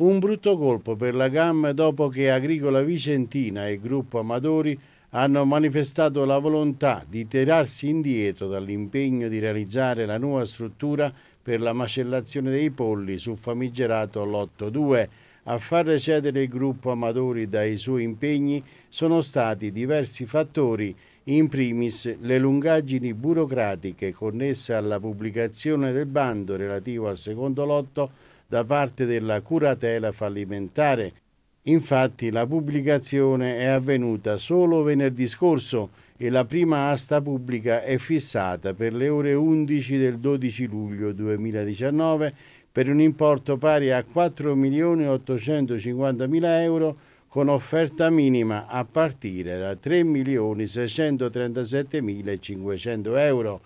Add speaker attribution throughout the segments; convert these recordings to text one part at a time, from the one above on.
Speaker 1: Un brutto colpo per la GAM dopo che Agricola Vicentina e Gruppo Amatori hanno manifestato la volontà di tirarsi indietro dall'impegno di realizzare la nuova struttura per la macellazione dei polli sul famigerato Lotto 2. A far recedere il gruppo Amatori dai suoi impegni sono stati diversi fattori, in primis le lungaggini burocratiche connesse alla pubblicazione del bando relativo al secondo lotto da parte della curatela fallimentare. Infatti la pubblicazione è avvenuta solo venerdì scorso e la prima asta pubblica è fissata per le ore 11 del 12 luglio 2019 per un importo pari a 4.850.000 euro con offerta minima a partire da 3.637.500 euro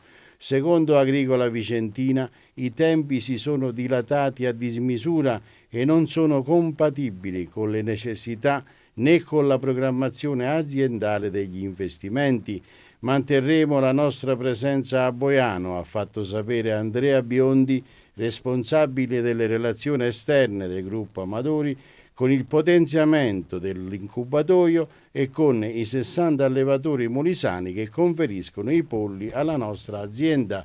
Speaker 1: Secondo Agricola Vicentina, i tempi si sono dilatati a dismisura e non sono compatibili con le necessità né con la programmazione aziendale degli investimenti. Manterremo la nostra presenza a Boiano, ha fatto sapere Andrea Biondi, responsabile delle relazioni esterne del gruppo Amadori, con il potenziamento dell'incubatoio e con i 60 allevatori molisani che conferiscono i polli alla nostra azienda.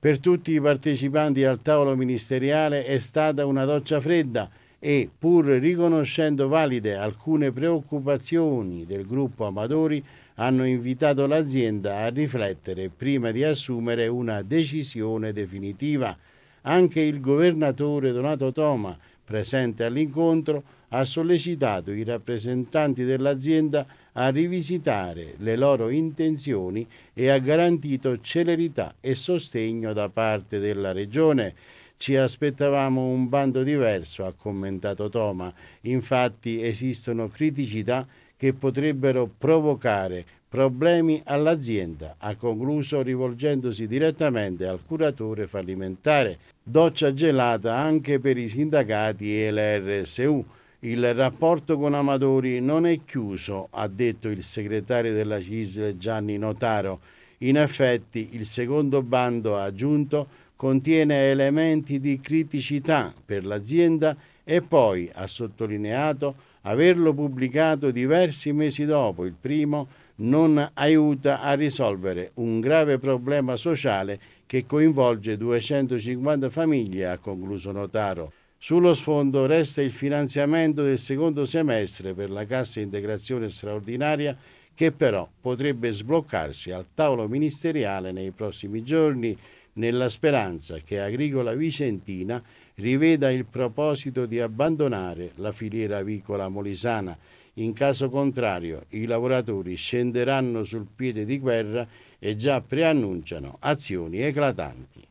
Speaker 1: Per tutti i partecipanti al tavolo ministeriale è stata una doccia fredda e pur riconoscendo valide alcune preoccupazioni del gruppo Amatori hanno invitato l'azienda a riflettere prima di assumere una decisione definitiva. Anche il governatore Donato Toma presente all'incontro, ha sollecitato i rappresentanti dell'azienda a rivisitare le loro intenzioni e ha garantito celerità e sostegno da parte della Regione. Ci aspettavamo un bando diverso, ha commentato Toma. Infatti esistono criticità che potrebbero provocare problemi all'azienda, ha concluso rivolgendosi direttamente al curatore fallimentare. Doccia gelata anche per i sindacati e la RSU. Il rapporto con Amatori non è chiuso, ha detto il segretario della CISL Gianni Notaro. In effetti il secondo bando, ha aggiunto, contiene elementi di criticità per l'azienda e poi, ha sottolineato, averlo pubblicato diversi mesi dopo il primo non aiuta a risolvere un grave problema sociale che coinvolge 250 famiglie, ha concluso Notaro. Sullo sfondo resta il finanziamento del secondo semestre per la cassa integrazione straordinaria che però potrebbe sbloccarsi al tavolo ministeriale nei prossimi giorni nella speranza che Agricola Vicentina riveda il proposito di abbandonare la filiera avicola molisana. In caso contrario i lavoratori scenderanno sul piede di guerra e già preannunciano azioni eclatanti.